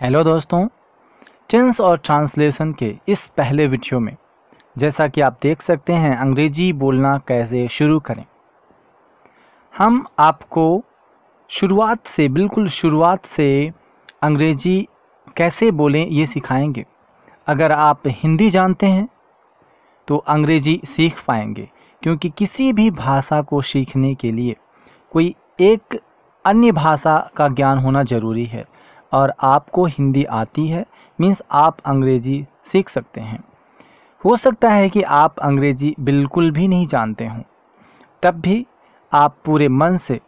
hello दोस्तों tense और translation के इस पहले वीडियो में जैसा कि आप देख सकते हैं अंग्रेजी बोलना कैसे शुरू करें हम आपको शुरुआत से बिल्कुल शुरुआत से अंग्रेजी कैसे बोलें ये सिखाएंगे अगर आप हिंदी जानते हैं तो अंग्रेजी सीख पाएंगे क्योंकि किसी भी भाषा को सीखने के लिए कोई एक अन्य भाषा का ज्ञान होना ज़रूरी है और आपको हिंदी आती है मीन्स आप अंग्रेज़ी सीख सकते हैं हो सकता है कि आप अंग्रेज़ी बिल्कुल भी नहीं जानते हों तब भी आप पूरे मन से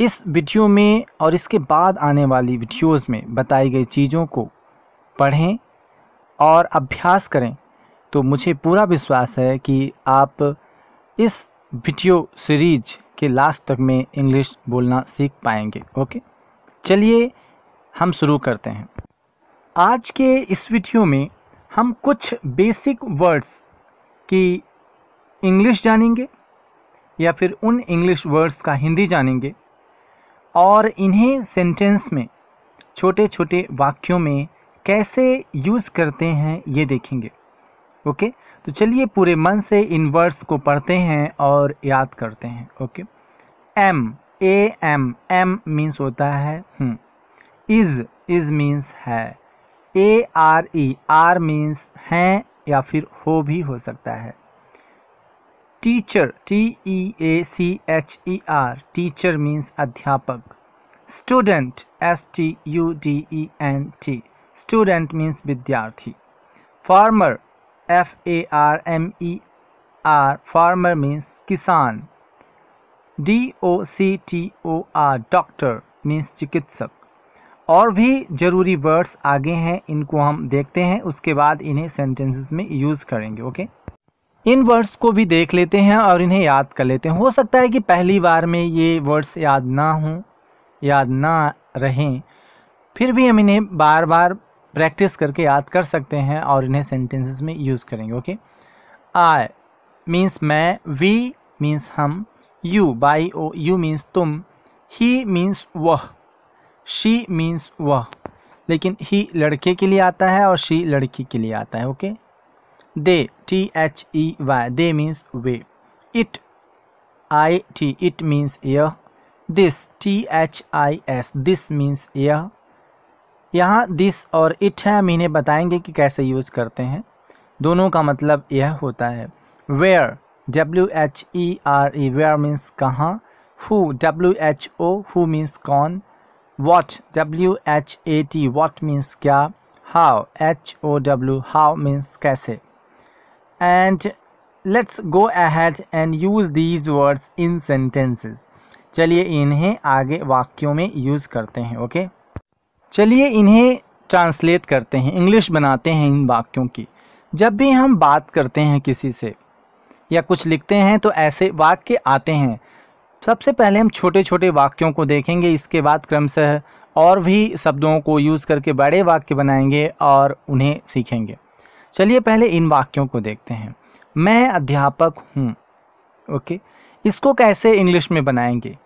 इस वीडियो में और इसके बाद आने वाली वीडियोस में बताई गई चीज़ों को पढ़ें और अभ्यास करें तो मुझे पूरा विश्वास है कि आप इस वीडियो सीरीज के लास्ट तक में इंग्लिश बोलना सीख पाएंगे ओके चलिए हम शुरू करते हैं आज के इस वीडियो में हम कुछ बेसिक वर्ड्स की इंग्लिश जानेंगे या फिर उन इंग्लिश वर्ड्स का हिंदी जानेंगे और इन्हें सेंटेंस में छोटे छोटे वाक्यों में कैसे यूज़ करते हैं ये देखेंगे ओके तो चलिए पूरे मन से इन वर्ड्स को पढ़ते हैं और याद करते हैं okay am A M am means होता है हम्म इज़ इज़ मीन्स है A R E are means हैं या फिर हो भी हो सकता है teacher T E A C H E R teacher means अध्यापक student S T U D E N T student means विद्यार्थी farmer F A R M E R farmer means किसान D O C T O R doctor means चिकित्सक और भी ज़रूरी words आगे हैं इनको हम देखते हैं उसके बाद इन्हें सेंटेंसेस में यूज़ करेंगे ओके इन वर्ड्स को भी देख लेते हैं और इन्हें याद कर लेते हैं हो सकता है कि पहली बार में ये वर्ड्स याद ना हों याद ना रहें फिर भी हम इन्हें बार बार प्रैक्टिस करके याद कर सकते हैं और इन्हें सेंटेंसेस में यूज़ करेंगे ओके आई मीन्स मैं वी मीन्स हम you Y O U means तुम ही मीन्स वह शी मीन्स वह लेकिन ही लड़के के लिए आता है और शी लड़की के लिए आता है okay they T H E Y they means वे it I T it means यह this T H I S this means यह यहाँ दिस और इट है हम इन्हें बताएंगे कि कैसे यूज़ करते हैं दोनों का मतलब यह होता है where W H E R E where means कहाँ who W H O who means कौन what W H A T what means क्या how H O W how means कैसे and let's go ahead and use these words in sentences चलिए इन्हें आगे वाक्यों में use करते हैं ओके चलिए इन्हें ट्रांसलेट करते हैं इंग्लिश बनाते हैं इन वाक्यों की जब भी हम बात करते हैं किसी से या कुछ लिखते हैं तो ऐसे वाक्य आते हैं सबसे पहले हम छोटे छोटे वाक्यों को देखेंगे इसके बाद क्रमशः और भी शब्दों को यूज़ करके बड़े वाक्य बनाएंगे और उन्हें सीखेंगे चलिए पहले इन वाक्यों को देखते हैं मैं अध्यापक हूँ ओके इसको कैसे इंग्लिश में बनाएंगे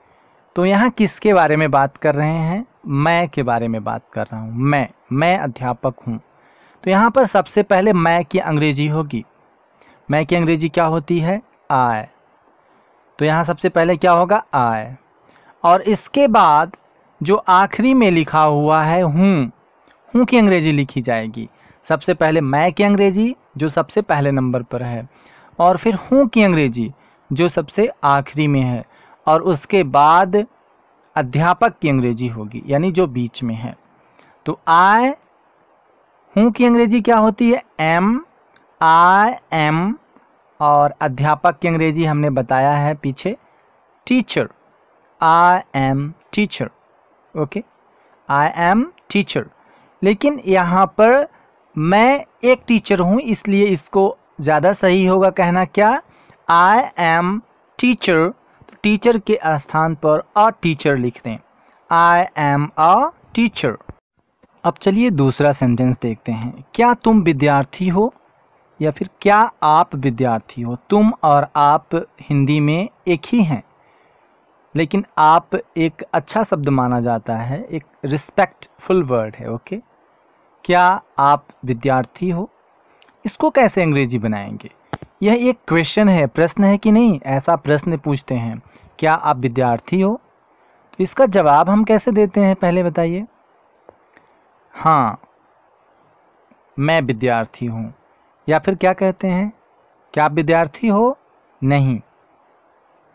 तो यहाँ किसके बारे में बात कर रहे हैं मैं के बारे में बात कर रहा हूँ मैं मैं अध्यापक हूँ तो यहाँ पर सबसे पहले मैं की अंग्रेजी होगी मैं की अंग्रेजी क्या होती है आय तो यहाँ सबसे पहले क्या होगा आय और इसके बाद जो आखिरी में लिखा हुआ है हूँ हूँ की अंग्रेज़ी लिखी जाएगी सबसे पहले मैं की अंग्रेज़ी जो सबसे पहले नंबर पर है और फिर हूँ की अंग्रेज़ी जो सबसे आखिरी में है और उसके बाद अध्यापक की अंग्रेज़ी होगी यानी जो बीच में है तो आय हूँ की अंग्रेज़ी क्या होती है एम आई एम और अध्यापक की अंग्रेज़ी हमने बताया है पीछे teacher I am teacher okay I am teacher लेकिन यहाँ पर मैं एक टीचर हूँ इसलिए इसको ज़्यादा सही होगा कहना क्या आई एम टीचर तो टीचर के स्थान पर अ टीचर लिख दें आई एम अ टीचर अब चलिए दूसरा सेंटेंस देखते हैं क्या तुम विद्यार्थी हो या फिर क्या आप विद्यार्थी हो तुम और आप हिंदी में एक ही हैं लेकिन आप एक अच्छा शब्द माना जाता है एक रिस्पेक्टफुल वर्ड है ओके क्या आप विद्यार्थी हो इसको कैसे अंग्रेजी बनाएंगे यह एक क्वेश्चन है प्रश्न है कि नहीं ऐसा प्रश्न पूछते हैं क्या आप विद्यार्थी हो तो इसका जवाब हम कैसे देते हैं पहले बताइए हाँ मैं विद्यार्थी हूँ या फिर क्या कहते हैं क्या आप विद्यार्थी हो नहीं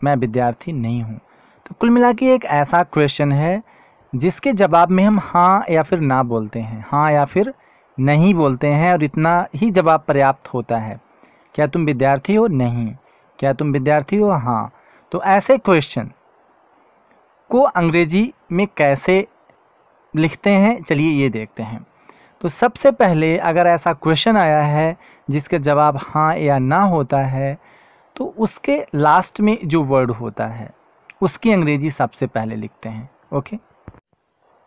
मैं विद्यार्थी नहीं हूँ तो कुल मिला के एक ऐसा क्वेश्चन है जिसके जवाब में हम हाँ या फिर ना बोलते हैं हाँ या फिर नहीं बोलते हैं और इतना ही जवाब पर्याप्त होता है क्या तुम विद्यार्थी हो नहीं क्या तुम विद्यार्थी हो हाँ तो ऐसे क्वेश्चन को अंग्रेजी में कैसे लिखते हैं चलिए ये देखते हैं तो सबसे पहले अगर ऐसा क्वेश्चन आया है जिसका जवाब हाँ या ना होता है तो उसके लास्ट में जो वर्ड होता है उसकी अंग्रेजी सबसे पहले लिखते हैं ओके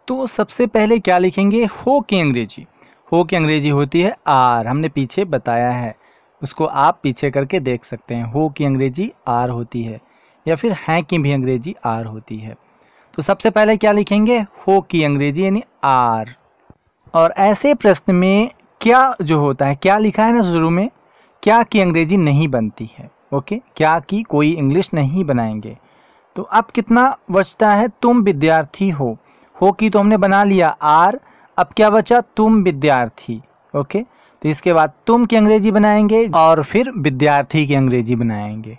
तो सबसे पहले क्या लिखेंगे हो की अंग्रेजी हो की अंग्रेजी होती है आर हमने पीछे बताया है उसको आप पीछे करके देख सकते हैं हो की अंग्रेजी आर होती है या फिर हैं की भी अंग्रेजी आर होती है तो सबसे पहले क्या लिखेंगे हो की अंग्रेजी यानी आर और ऐसे प्रश्न में क्या जो होता है क्या लिखा है ना शुरू में क्या की अंग्रेज़ी नहीं बनती है ओके क्या की कोई इंग्लिश नहीं बनाएंगे तो अब कितना बचता है तुम विद्यार्थी हो हो की तो हमने बना लिया आर अब क्या बचा तुम विद्यार्थी ओके तो इसके बाद तुम की अंग्रेजी बनाएंगे और फिर विद्यार्थी की अंग्रेजी बनाएंगे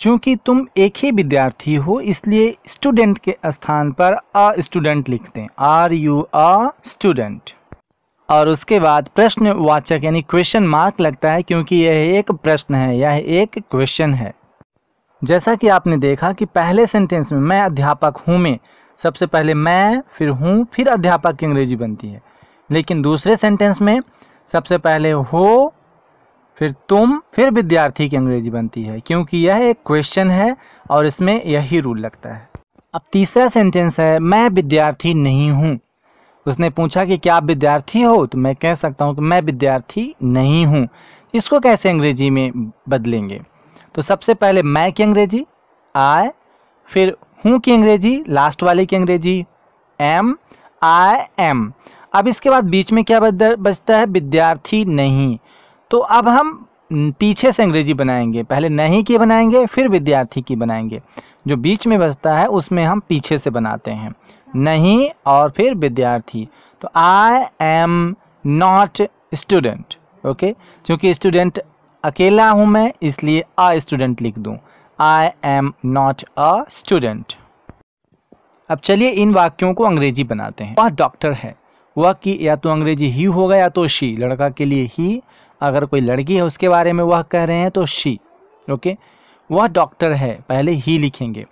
चूंकि तुम एक ही विद्यार्थी हो इसलिए स्टूडेंट के स्थान पर अ स्टूडेंट लिखते हैं आर यू अ स्टूडेंट और उसके बाद प्रश्नवाचक यानी क्वेश्चन मार्क लगता है क्योंकि यह एक प्रश्न है यह एक क्वेश्चन है जैसा कि आपने देखा कि पहले सेंटेंस में मैं अध्यापक हूँ में सबसे पहले मैं फिर हूँ फिर अध्यापक की अंग्रेजी बनती है लेकिन दूसरे सेंटेंस में सबसे पहले हो फिर तुम फिर विद्यार्थी की अंग्रेजी बनती है क्योंकि यह एक क्वेश्चन है और इसमें यही रूल लगता है अब तीसरा सेंटेंस है मैं विद्यार्थी नहीं हूँ उसने पूछा कि क्या आप विद्यार्थी हो तो मैं कह सकता हूँ कि मैं विद्यार्थी नहीं हूँ इसको कैसे अंग्रेजी में बदलेंगे तो सबसे पहले मैं की अंग्रेजी आय फिर हूँ की अंग्रेजी लास्ट वाले की अंग्रेजी एम आय एम अब इसके बाद बीच में क्या बचता है विद्यार्थी नहीं तो अब हम पीछे से अंग्रेजी बनाएंगे पहले नहीं की बनाएंगे फिर विद्यार्थी की बनाएंगे जो बीच में बचता है उसमें हम पीछे से बनाते हैं नहीं और फिर विद्यार्थी तो I am not student okay क्योंकि स्टूडेंट अकेला हूँ मैं इसलिए आ स्टूडेंट लिख दूँ I am not a student अब चलिए इन वाक्यों को अंग्रेजी बनाते हैं वह डॉक्टर है वह कि या तो अंग्रेजी ही होगा या तो शी लड़का के लिए ही अगर कोई लड़की है उसके बारे में वह कह रहे हैं तो शी ओके वह डॉक्टर है पहले ही लिखेंगे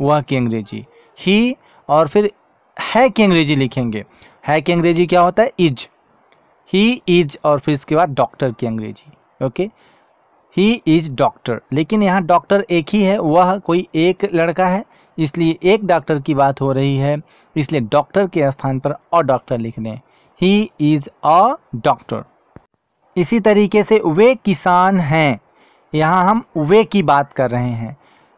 वह की अंग्रेजी ही और फिर है की अंग्रेजी लिखेंगे है की अंग्रेजी क्या होता है इज ही इज और फिर इसके बाद डॉक्टर की अंग्रेजी ओके ही इज डॉक्टर लेकिन यहाँ डॉक्टर एक ही है वह कोई एक लड़का है इसलिए एक डॉक्टर की बात हो रही है इसलिए डॉक्टर के स्थान पर और डॉक्टर लिख दें ही इज़ अ डॉक्टर इसी तरीके से वे किसान हैं यहाँ हम वे की बात कर रहे हैं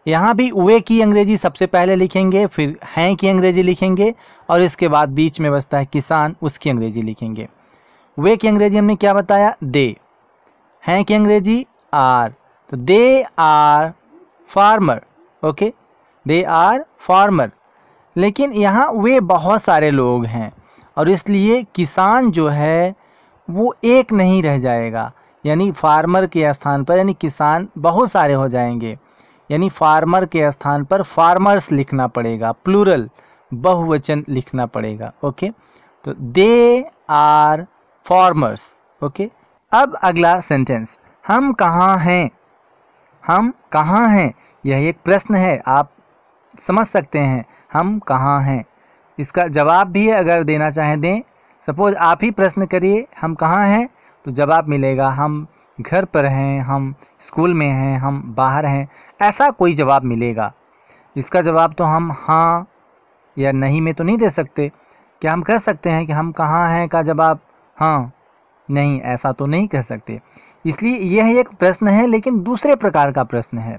यहाँ भी वे की अंग्रेज़ी सबसे पहले लिखेंगे फिर हैं की अंग्रेज़ी लिखेंगे और इसके बाद बीच में बसता है किसान उसकी अंग्रेज़ी लिखेंगे वे की अंग्रेज़ी हमने क्या बताया दे हैं की अंग्रेज़ी आर तो they are farmer okay they are farmer लेकिन यहाँ वे बहुत सारे लोग हैं और इसलिए किसान जो है वो एक नहीं रह जाएगा यानी फार्मर के स्थान पर यानी किसान बहुत सारे हो जाएंगे यानी फार्मर के स्थान पर फार्मर्स लिखना पड़ेगा प्लूरल बहुवचन लिखना पड़ेगा ओके तो दे आर फार्मर्स ओके अब अगला सेंटेंस हम कहाँ हैं हम कहाँ हैं यह एक प्रश्न है आप समझ सकते हैं हम कहाँ हैं इसका जवाब भी अगर देना चाहें दें सपोज आप ही प्रश्न करिए हम कहाँ हैं तो जवाब मिलेगा हम घर पर हैं हम स्कूल में हैं हम बाहर हैं ऐसा कोई जवाब मिलेगा इसका जवाब तो हम हाँ या नहीं में तो नहीं दे सकते क्या हम कह सकते हैं कि हम कहाँ हैं का जवाब हाँ नहीं ऐसा तो नहीं कह सकते इसलिए यह एक प्रश्न है लेकिन दूसरे प्रकार का प्रश्न है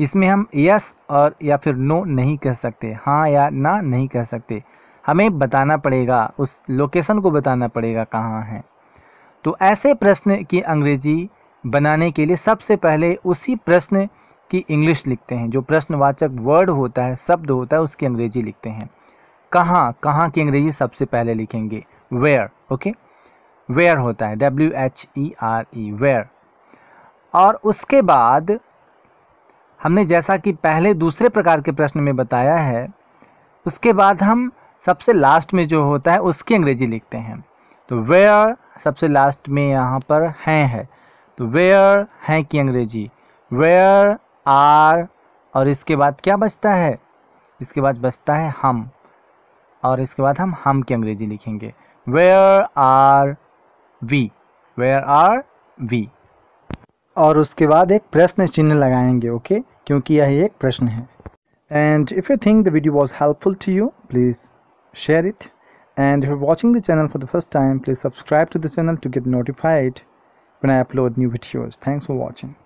इसमें हम यस और या फिर नो नहीं कह सकते हाँ या ना नहीं कह सकते हमें बताना पड़ेगा उस लोकेशन को बताना पड़ेगा कहाँ है तो ऐसे प्रश्न की अंग्रेजी बनाने के लिए सबसे पहले उसी प्रश्न की इंग्लिश लिखते हैं जो प्रश्नवाचक वर्ड होता है शब्द होता है उसकी अंग्रेजी लिखते हैं कहाँ कहाँ की अंग्रेजी सबसे पहले लिखेंगे वेयर ओके वेयर होता है W H E R E where और उसके बाद हमने जैसा कि पहले दूसरे प्रकार के प्रश्न में बताया है उसके बाद हम सबसे लास्ट में जो होता है उसकी अंग्रेजी लिखते हैं तो वेयर सबसे लास्ट में यहाँ पर हैं है तो वेयर हैं की अंग्रेजी वेयर आर और इसके बाद क्या बचता है इसके बाद बचता है हम और इसके बाद हम हम की अंग्रेजी लिखेंगे where are we where are we और उसके बाद एक प्रश्न चिन्ह लगाएंगे ओके क्योंकि यह एक प्रश्न है and if you think the video was helpful to you please share it and if you're watching the channel for the first time please subscribe to the channel to get notified when I upload new videos thanks for watching